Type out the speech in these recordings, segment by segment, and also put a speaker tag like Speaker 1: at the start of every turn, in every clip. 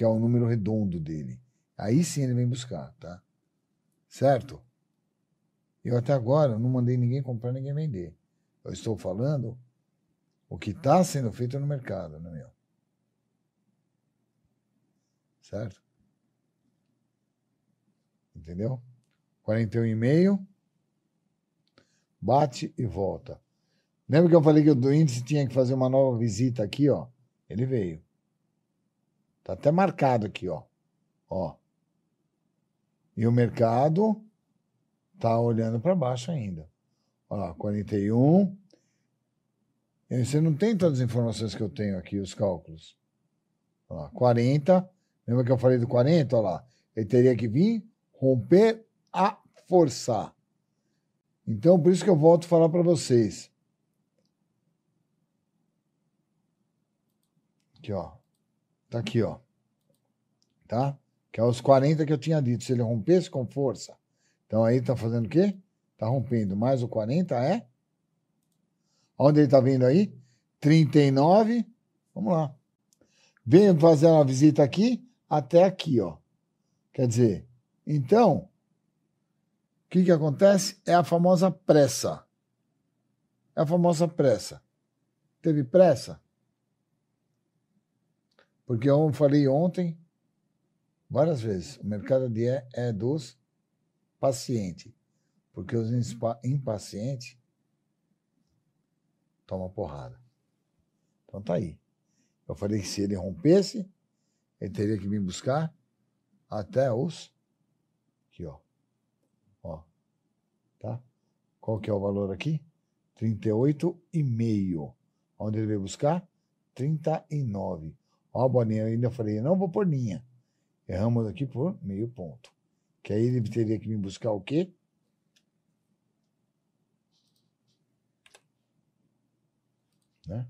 Speaker 1: que é o número redondo dele. Aí sim ele vem buscar, tá? Certo? Eu até agora não mandei ninguém comprar, ninguém vender. Eu estou falando o que está sendo feito no mercado, não é? Certo? Entendeu? 41,5 bate e volta. Lembra que eu falei que o do índice tinha que fazer uma nova visita aqui, ó? Ele veio. Tá até marcado aqui, ó. Ó. E o mercado tá olhando para baixo ainda. Ó lá, 41. E você não tem todas as informações que eu tenho aqui, os cálculos. Ó lá, 40. Lembra que eu falei do 40? Ó lá. Ele teria que vir romper a força. Então, por isso que eu volto a falar para vocês. Aqui, ó. Tá aqui, ó. Tá? Que é os 40 que eu tinha dito. Se ele rompesse com força. Então aí tá fazendo o quê? Tá rompendo. Mais o 40 é? Onde ele tá vindo aí? 39. Vamos lá. Venho fazer uma visita aqui até aqui, ó. Quer dizer, então, o que, que acontece? É a famosa pressa. É a famosa pressa. Teve pressa? Porque eu falei ontem, várias vezes, o mercado de é, é dos pacientes. Porque os impacientes toma porrada. Então tá aí. Eu falei que se ele rompesse, ele teria que vir buscar até os. Aqui, ó. Ó. Tá? Qual que é o valor aqui? 38,5. Onde ele veio buscar? 39. Ó, a Boninha, eu ainda falei, não vou por linha. Erramos aqui por meio ponto. Que aí ele teria que me buscar o quê? Né?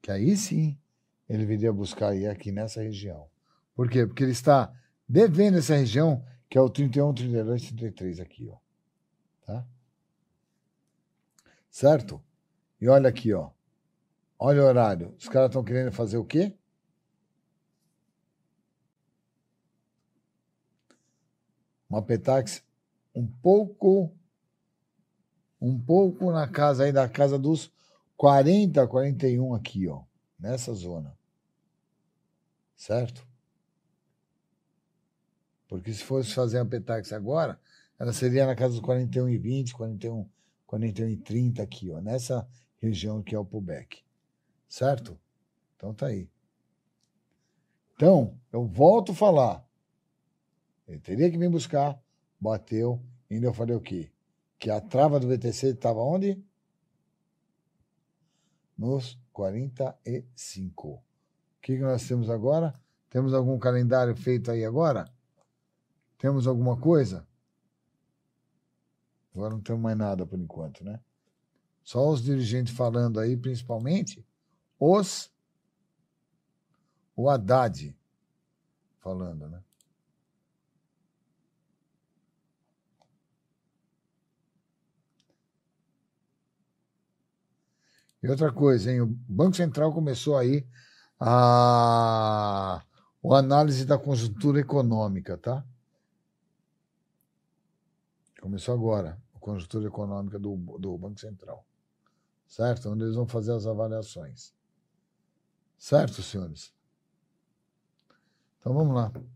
Speaker 1: Que aí sim ele viria buscar aí aqui nessa região. Por quê? Porque ele está devendo essa região, que é o 31, 32, 33 aqui, ó. Tá? Certo? E olha aqui, ó. Olha o horário. Os caras estão querendo fazer o quê? uma Petax um pouco um pouco na casa aí da casa dos 40, 41 aqui, ó, nessa zona. Certo? Porque se fosse fazer uma Petax agora, ela seria na casa dos 41 e 20, 41, 41 e 30 aqui, ó, nessa região que é o pullback. Certo? Então tá aí. Então, eu volto a falar. Ele teria que me buscar, bateu, e ainda eu falei o quê? Que a trava do BTC estava onde? Nos 45. O que, que nós temos agora? Temos algum calendário feito aí agora? Temos alguma coisa? Agora não temos mais nada por enquanto, né? Só os dirigentes falando aí, principalmente os. O Haddad falando, né? E outra coisa, hein? O Banco Central começou aí a, o análise da conjuntura econômica, tá? Começou agora a conjuntura econômica do, do Banco Central, certo? Onde eles vão fazer as avaliações, certo, senhores? Então vamos lá.